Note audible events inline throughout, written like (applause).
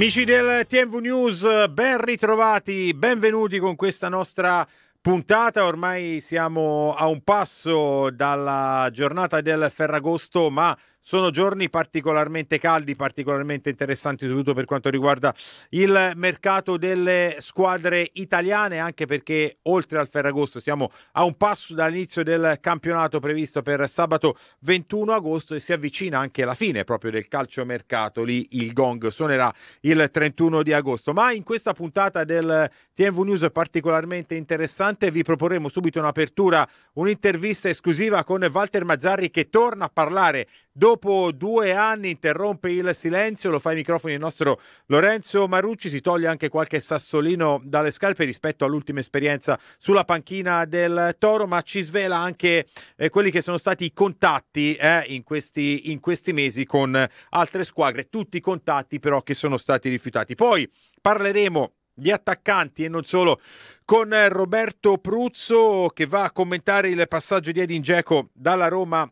Amici del TMV News, ben ritrovati, benvenuti con questa nostra puntata. Ormai siamo a un passo dalla giornata del Ferragosto, ma sono giorni particolarmente caldi, particolarmente interessanti, soprattutto per quanto riguarda il mercato delle squadre italiane, anche perché oltre al Ferragosto siamo a un passo dall'inizio del campionato previsto per sabato 21 agosto e si avvicina anche la fine proprio del calciomercato. Lì il gong suonerà il 31 di agosto. Ma in questa puntata del TNV News particolarmente interessante vi proporremo subito un'apertura un'intervista esclusiva con Walter Mazzarri che torna a parlare dopo due anni, interrompe il silenzio, lo fa ai microfoni il nostro Lorenzo Marucci, si toglie anche qualche sassolino dalle scarpe rispetto all'ultima esperienza sulla panchina del Toro, ma ci svela anche eh, quelli che sono stati i contatti eh, in, questi, in questi mesi con altre squadre, tutti i contatti però che sono stati rifiutati. Poi parleremo gli attaccanti e non solo con eh, Roberto Pruzzo che va a commentare il passaggio di Edin Dzeko dalla Roma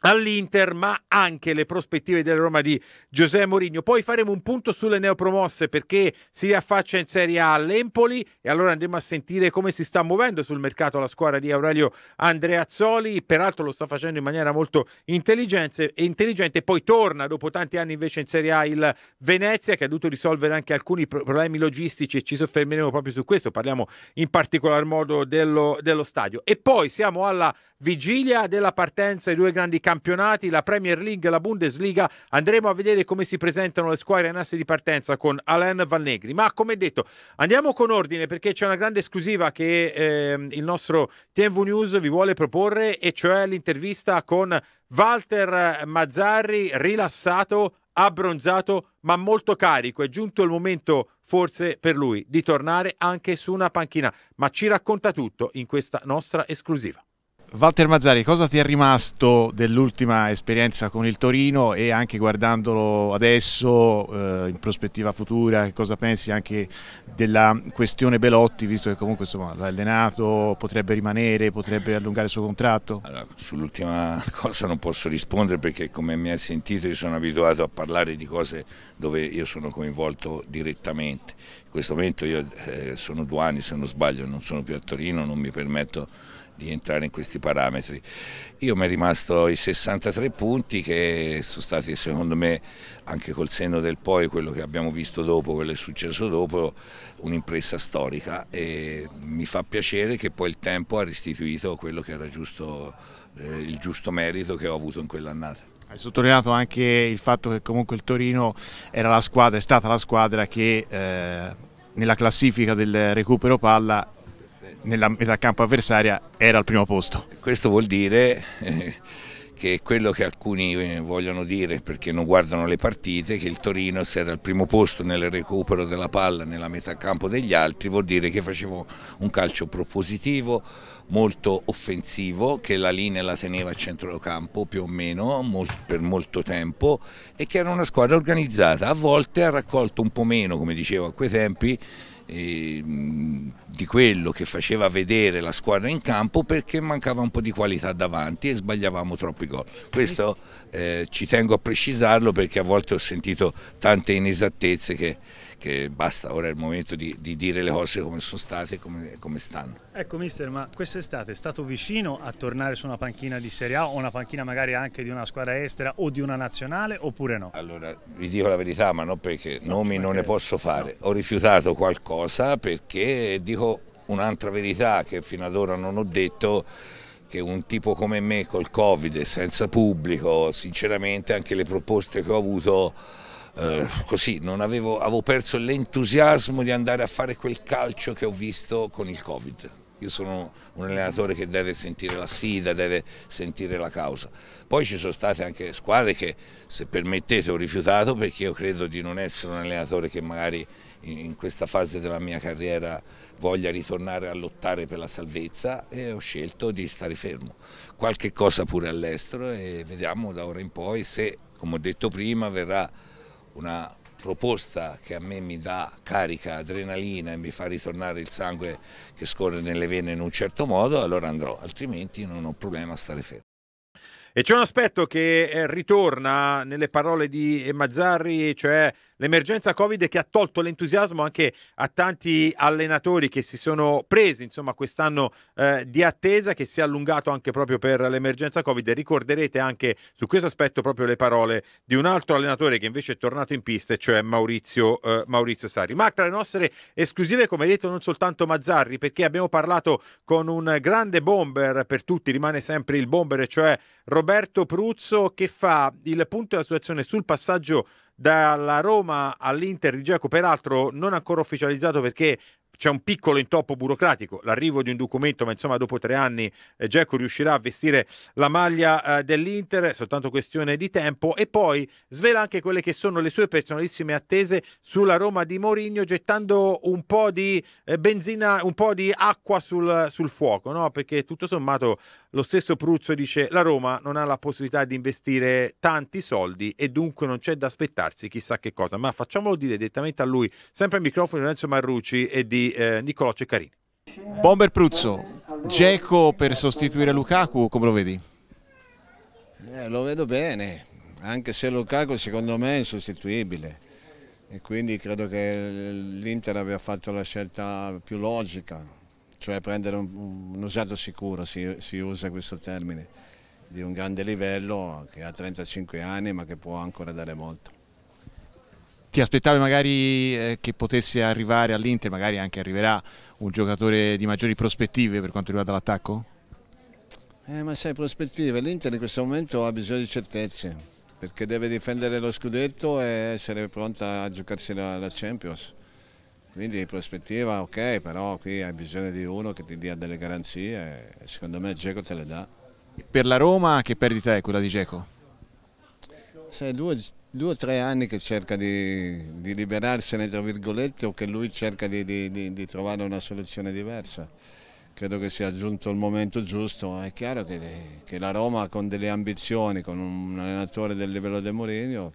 all'Inter, ma anche le prospettive della Roma di Giuseppe Mourinho. Poi faremo un punto sulle neopromosse perché si riaffaccia in Serie A all'Empoli e allora andremo a sentire come si sta muovendo sul mercato la squadra di Aurelio Andreazzoli, peraltro lo sta facendo in maniera molto intelligente, intelligente. poi torna dopo tanti anni invece in Serie A il Venezia che ha dovuto risolvere anche alcuni problemi logistici e ci soffermeremo proprio su questo, parliamo in particolar modo dello, dello stadio. E poi siamo alla vigilia della partenza i due grandi campionati, la Premier League e la Bundesliga. Andremo a vedere come si presentano le squadre in asse di partenza con Alain Valnegri. Ma come detto, andiamo con ordine perché c'è una grande esclusiva che eh, il nostro TNV News vi vuole proporre, e cioè l'intervista con Walter Mazzarri, rilassato, abbronzato, ma molto carico. È giunto il momento forse per lui di tornare anche su una panchina, ma ci racconta tutto in questa nostra esclusiva. Walter Mazzari, cosa ti è rimasto dell'ultima esperienza con il Torino e anche guardandolo adesso eh, in prospettiva futura, cosa pensi anche della questione Belotti, visto che comunque l'ha allenato, potrebbe rimanere, potrebbe allungare il suo contratto? Allora, sull'ultima cosa non posso rispondere perché come mi hai sentito io sono abituato a parlare di cose dove io sono coinvolto direttamente. In questo momento io eh, sono due anni se non sbaglio, non sono più a Torino, non mi permetto di entrare in questi parametri. Io mi è rimasto i 63 punti che sono stati secondo me anche col senno del poi quello che abbiamo visto dopo, quello che è successo dopo, un'impresa storica e mi fa piacere che poi il tempo ha restituito quello che era giusto, eh, il giusto merito che ho avuto in quell'annata. Hai sottolineato anche il fatto che comunque il Torino era la squadra, è stata la squadra che eh, nella classifica del recupero palla nella metà campo avversaria era al primo posto. Questo vuol dire eh, che quello che alcuni eh, vogliono dire perché non guardano le partite, che il Torino se era al primo posto nel recupero della palla nella metà campo degli altri, vuol dire che facevo un calcio propositivo, molto offensivo, che la linea la teneva a centrocampo più o meno per molto tempo e che era una squadra organizzata, a volte ha raccolto un po' meno come dicevo a quei tempi Ehm, di quello che faceva vedere la squadra in campo perché mancava un po' di qualità davanti e sbagliavamo troppi gol. Questo eh, ci tengo a precisarlo perché a volte ho sentito tante inesattezze che perché basta, ora è il momento di, di dire le cose come sono state e come, come, stanno. Ecco mister, ma quest'estate è stato vicino a tornare su una panchina di Serie A o una panchina magari anche di una squadra estera o di una nazionale oppure no? Allora, vi dico la verità, ma non perché no, nomi non ne posso fare, no. ho rifiutato qualcosa perché dico un'altra verità che fino ad ora non ho detto che un tipo come me col Covid senza pubblico, sinceramente anche le proposte che ho avuto eh, così, non avevo, avevo perso l'entusiasmo di andare a fare quel calcio che ho visto con il Covid. Io sono un allenatore che deve sentire la sfida, deve sentire la causa. Poi ci sono state anche squadre che, se permettete, ho rifiutato perché io credo di non essere un allenatore che magari in questa fase della mia carriera voglia ritornare a lottare per la salvezza e ho scelto di stare fermo. Qualche cosa pure all'estero e vediamo da ora in poi se, come ho detto prima, verrà una proposta che a me mi dà carica, adrenalina e mi fa ritornare il sangue che scorre nelle vene in un certo modo, allora andrò, altrimenti non ho problema a stare fermo. E c'è un aspetto che eh, ritorna nelle parole di Mazzarri, cioè l'emergenza Covid che ha tolto l'entusiasmo anche a tanti allenatori che si sono presi insomma, quest'anno eh, di attesa che si è allungato anche proprio per l'emergenza Covid. Ricorderete anche su questo aspetto proprio le parole di un altro allenatore che invece è tornato in pista, cioè Maurizio, eh, Maurizio Sari. Ma tra le nostre esclusive, come detto, non soltanto Mazzarri, perché abbiamo parlato con un grande bomber per tutti, rimane sempre il bomber, cioè Roberto Pruzzo, che fa il punto della situazione sul passaggio dalla Roma all'Inter di Giacomo, peraltro non ancora ufficializzato perché c'è un piccolo intoppo burocratico, l'arrivo di un documento, ma insomma dopo tre anni eh, Geco riuscirà a vestire la maglia eh, dell'Inter, è soltanto questione di tempo e poi svela anche quelle che sono le sue personalissime attese sulla Roma di Mourinho gettando un po' di eh, benzina, un po' di acqua sul, sul fuoco, no? perché tutto sommato lo stesso Pruzzo dice la Roma non ha la possibilità di investire tanti soldi e dunque non c'è da aspettarsi chissà che cosa, ma facciamolo dire direttamente a lui, sempre al microfono di Lorenzo Marrucci e di di eh, Niccolò Ceccarini. Bomber Pruzzo, Geco per sostituire Lukaku, come lo vedi? Eh, lo vedo bene, anche se Lukaku secondo me è insostituibile e quindi credo che l'Inter abbia fatto la scelta più logica, cioè prendere un, un usato sicuro, si, si, usa questo termine, di un grande livello che ha 35 anni ma che può ancora dare molto ti aspettavi magari eh, che potesse arrivare all'Inter, magari anche arriverà un giocatore di maggiori prospettive per quanto riguarda l'attacco? Eh, ma sai, prospettive, l'Inter in questo momento ha bisogno di certezze, perché deve difendere lo scudetto e essere pronta a giocarsi la, la Champions. Quindi prospettiva ok, però qui hai bisogno di uno che ti dia delle garanzie e secondo me Geco te le dà. Per la Roma che perdita è quella di Geco? Sai, due due o tre anni che cerca di, di, liberarsene, tra virgolette, o che lui cerca di, di, di, trovare una soluzione diversa. Credo che sia giunto il momento giusto. È chiaro che, che la Roma con delle ambizioni, con un allenatore del livello di Mourinho,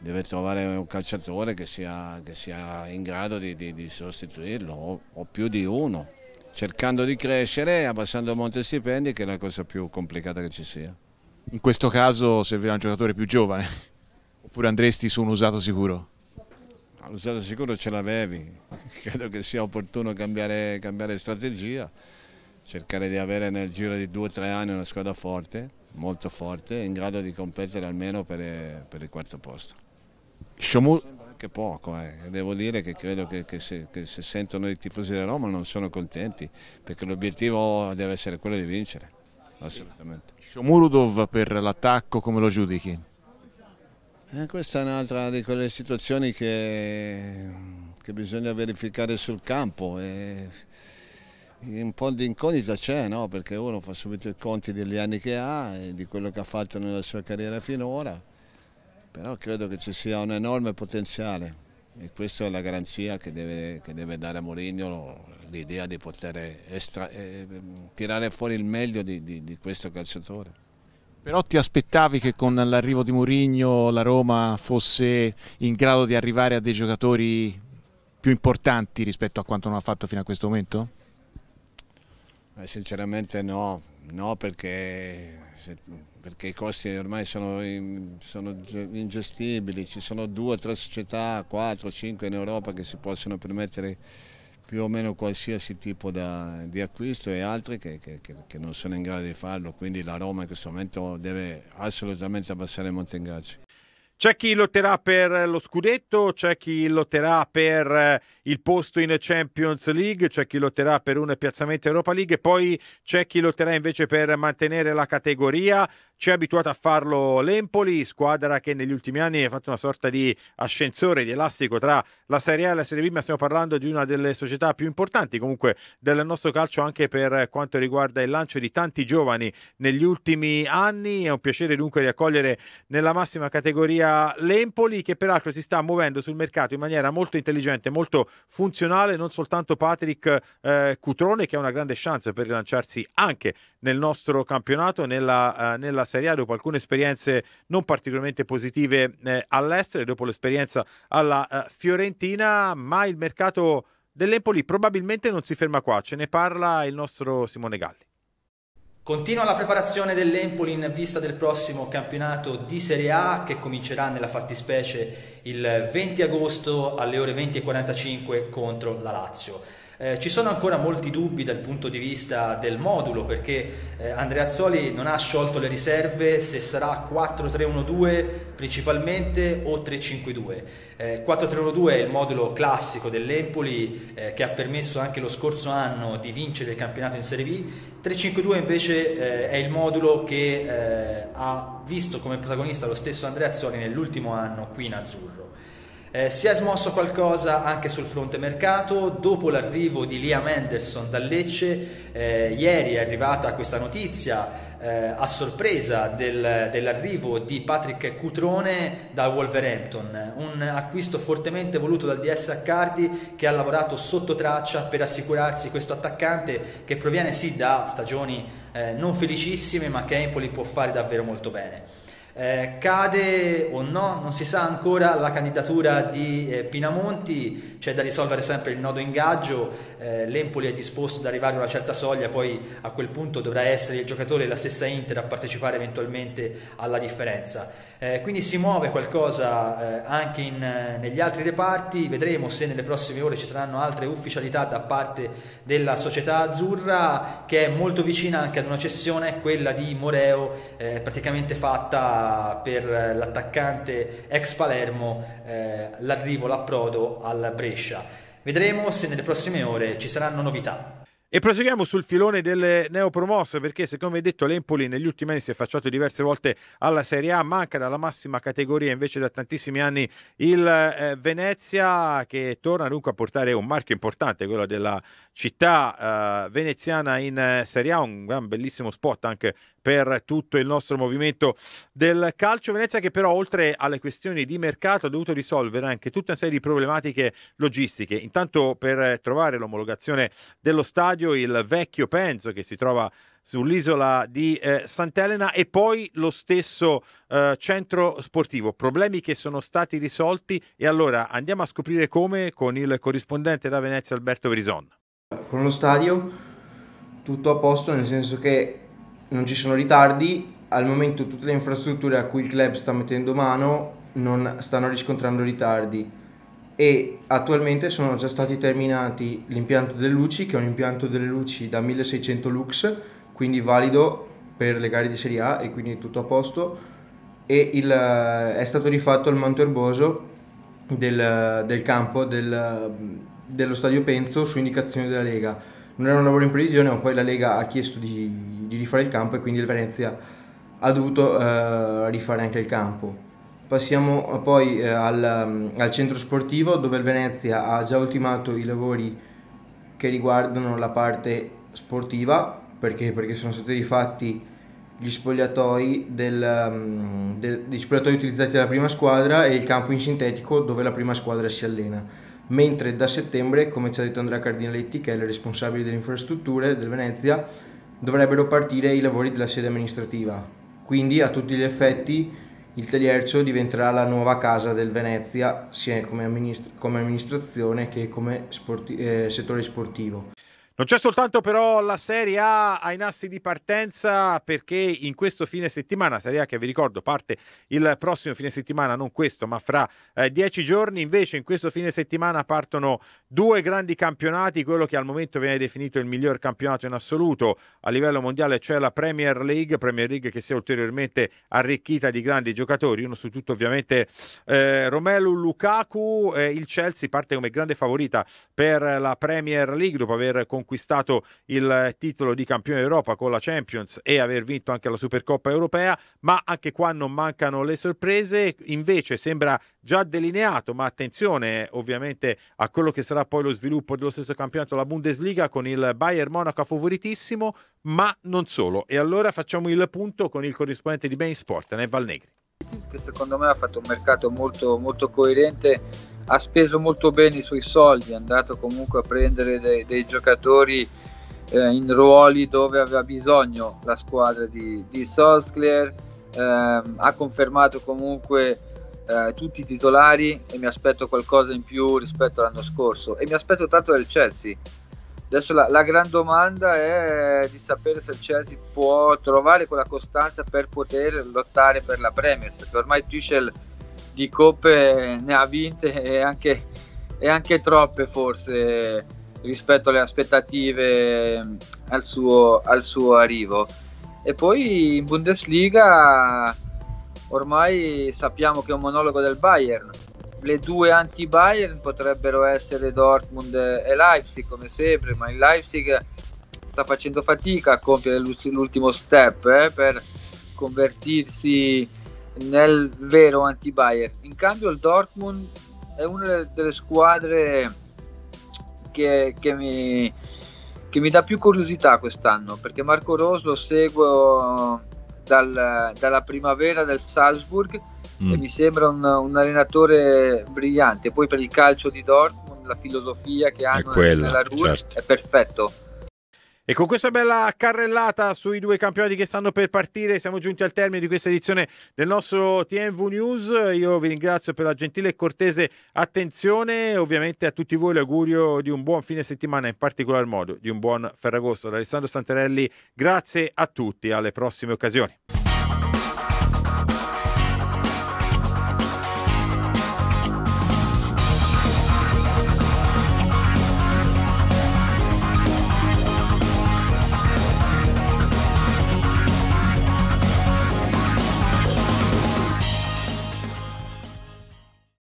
deve trovare un calciatore che sia, che sia in grado di, sostituirlo, o, o più di uno, cercando di crescere, e abbassando il monte stipendi, che è la cosa più complicata che ci sia. In questo caso servirà un giocatore più giovane. Oppure andresti su un usato sicuro? L'usato sicuro ce l'avevi, (laughs) credo che sia opportuno cambiare, cambiare strategia, cercare di avere nel giro di due o tre anni una squadra forte, molto forte, in grado di competere almeno per, per il quarto posto. Shomu... Anche poco, eh. devo dire che credo che, che, se, che se sentono i tifosi della Roma non sono contenti, perché l'obiettivo deve essere quello di vincere, assolutamente. Shomurudov per l'attacco come lo giudichi? Eh, questa è un'altra di quelle situazioni che, che, bisogna verificare sul campo. E un po' di incognita c'è, no? perché uno fa subito i conti degli anni che ha e di quello che ha fatto nella sua carriera finora, però credo che ci sia un enorme potenziale e questa è la garanzia che deve, che deve dare a Mourinho l'idea di poter estra, eh, tirare fuori il meglio di, di, di questo calciatore. Però ti aspettavi che con l'arrivo di Mourinho la Roma fosse in grado di arrivare a dei giocatori più importanti rispetto a quanto non ha fatto fino a questo momento? Eh, sinceramente no, no perché, se, perché, i costi ormai sono, in, sono ingestibili, ci sono due o tre società, quattro, o cinque in Europa che si possono permettere più o meno qualsiasi tipo da, di acquisto e altri che, che, che, non sono in grado di farlo, quindi la Roma in questo momento deve assolutamente abbassare il Montengazzi. C'è chi lotterà per lo scudetto, c'è chi lotterà per eh, il posto in Champions League, c'è chi lotterà per un piazzamento Europa League e poi c'è chi lotterà invece per mantenere la categoria ci è abituato a farlo l'Empoli, squadra che negli ultimi anni ha fatto una sorta di ascensore, di elastico tra la Serie A e la Serie B, ma stiamo parlando di una delle società più importanti comunque del nostro calcio anche per quanto riguarda il lancio di tanti giovani negli ultimi anni. È un piacere dunque riaccogliere nella massima categoria l'Empoli che peraltro si sta muovendo sul mercato in maniera molto intelligente, molto funzionale, non soltanto Patrick eh, Cutrone che ha una grande chance per rilanciarsi anche nel nostro campionato, nella, eh, nella Serie A dopo alcune esperienze non particolarmente positive eh, all'estero, dopo l'esperienza alla eh, Fiorentina, ma il mercato dell'Empoli probabilmente non si ferma qua, ce ne parla il nostro Simone Galli. Continua la preparazione dell'Empoli in vista del prossimo campionato di Serie A che comincerà nella fattispecie il 20 agosto alle ore 20.45 contro la Lazio. Eh, ci sono ancora molti dubbi dal punto di vista del modulo perché eh, Andrea Azzoli non ha sciolto le riserve se sarà 4-3-1-2 principalmente o 3-5-2. Eh, 4-3-1-2 è il modulo classico dell'Empoli eh, che ha permesso anche lo scorso anno di vincere il campionato in Serie B. 3-5-2 invece eh, è il modulo che eh, ha visto come protagonista lo stesso Andrea Azzoli nell'ultimo anno qui in azzurro. Eh, si è smosso qualcosa anche sul fronte mercato dopo l'arrivo di Liam Anderson dal Lecce. Eh, ieri è arrivata questa notizia eh, a sorpresa del, dell'arrivo di Patrick Cutrone da Wolverhampton, un acquisto fortemente voluto dal DS Accardi che ha lavorato sotto traccia per assicurarsi questo attaccante che proviene sì da stagioni eh, non felicissime ma che Empoli può fare davvero molto bene. Eh, cade o no, non si sa ancora la candidatura di eh, Pinamonti, c'è da risolvere sempre il nodo ingaggio, eh, l'Empoli è disposto ad arrivare a una certa soglia, poi a quel punto dovrà essere il giocatore e la stessa Inter a partecipare eventualmente alla differenza. Eh, quindi si muove qualcosa eh, anche in, eh, negli altri reparti, vedremo se nelle prossime ore ci saranno altre ufficialità da parte della società azzurra che è molto vicina anche ad una cessione, quella di Moreo, eh, praticamente fatta per l'attaccante ex Palermo, eh, l'arrivo, l'approdo al Brescia. Vedremo se nelle prossime ore ci saranno novità. E proseguiamo sul filone delle neopromosse perché, secondo me detto, l'Empoli negli ultimi anni si è affacciato diverse volte alla Serie A, manca dalla massima categoria invece da tantissimi anni il eh, Venezia che torna dunque a portare un marchio importante, quello della città eh, veneziana in eh, Serie A, un gran bellissimo spot anche per tutto il nostro movimento del calcio Venezia che però oltre alle questioni di mercato ha dovuto risolvere anche tutta una serie di problematiche logistiche, intanto per trovare l'omologazione dello stadio stadio il vecchio Penzo che si trova sull'isola di eh, Sant'Elena e poi lo stesso eh, centro sportivo. Problemi che sono stati risolti e allora andiamo a scoprire come con il corrispondente da Venezia Alberto Verison. Con lo stadio tutto a posto nel senso che non ci sono ritardi, al momento tutte le infrastrutture a cui il club sta mettendo mano non stanno riscontrando ritardi e attualmente sono già stati terminati l'impianto delle luci, che è un impianto delle luci da 1600 lux, quindi valido per le gare di Serie A e quindi tutto a posto, e il, è stato rifatto il manto erboso del, del campo del, dello stadio Penzo su indicazione della Lega. Non era un lavoro in previsione, ma poi la Lega ha chiesto di, di rifare il campo e quindi il Venezia ha dovuto eh, rifare anche il campo Passiamo eh, poi eh, al, mm, al, centro sportivo dove il Venezia ha già ultimato i lavori che riguardano la parte sportiva perché, perché sono stati rifatti gli spogliatoi, del, mm, del, gli spogliatoi utilizzati dalla prima squadra e il campo in sintetico dove la prima squadra si allena. Mentre da settembre, come ci ha detto Andrea Cardinaletti, che è il responsabile delle infrastrutture del Venezia, dovrebbero partire i lavori della sede amministrativa. Quindi a tutti gli effetti il Teliercio diventerà la nuova casa del Venezia sia come, amministrazione che come eh, settore sportivo. Non c'è soltanto però la Serie A ai nassi di partenza perché in questo fine settimana, Serie A che vi ricordo parte il prossimo fine settimana, non questo ma fra eh, dieci giorni, invece in questo fine settimana partono due grandi campionati, quello che al momento viene definito il miglior campionato in assoluto a livello mondiale, cioè la Premier League, Premier League che si è ulteriormente arricchita di grandi giocatori, uno su tutto ovviamente eh, Romelu Lukaku, eh, il Chelsea parte come grande favorita per la Premier League dopo aver concluso conquistato il titolo di campione d'Europa con la Champions e aver vinto anche la Supercoppa europea, ma anche qua non mancano le sorprese, invece sembra già delineato, ma attenzione eh, ovviamente a quello che sarà poi lo sviluppo dello stesso campionato, la Bundesliga con il Bayern Monaco favoritissimo, ma non solo. E allora facciamo il punto con il corrispondente di Bain Sport, Neval Negri. Che secondo me ha fatto un mercato molto, molto coerente ha speso molto bene i suoi soldi, è andato comunque a prendere dei, dei giocatori eh, in ruoli dove aveva bisogno la squadra di, di Solskjaer, eh, ha confermato comunque eh, tutti i titolari e mi aspetto qualcosa in più rispetto all'anno scorso e mi aspetto tanto del Chelsea. Adesso la, la gran domanda è di sapere se il Chelsea può trovare quella costanza per poter lottare per la Premier, perché ormai Tuchel di coppe ne ha vinte e anche, e anche troppe forse rispetto alle aspettative mm, al suo, al suo arrivo. E poi in Bundesliga ormai sappiamo che è un monologo del Bayern. Le due anti-Bayern potrebbero essere Dortmund e Leipzig, come sempre, ma il Leipzig sta facendo fatica a compiere l'ultimo step eh, per convertirsi nel vero anti-Bayer. In cambio il Dortmund è una delle squadre che, che, mi, che mi dà più curiosità quest'anno, perché Marco Rose lo seguo dal, dalla primavera del Salzburg mm. e mi sembra un, un, allenatore brillante. Poi per il calcio di Dortmund la filosofia che hanno quella, nella Ruhr certo. è perfetto e con questa bella carrellata sui due campionati che stanno per partire siamo giunti al termine di questa edizione del nostro TMV News. Io vi ringrazio per la gentile e cortese attenzione. Ovviamente a tutti voi l'augurio di un buon fine settimana, in particolar modo di un buon Ferragosto. Da Alessandro Santarelli, grazie a tutti, alle prossime occasioni.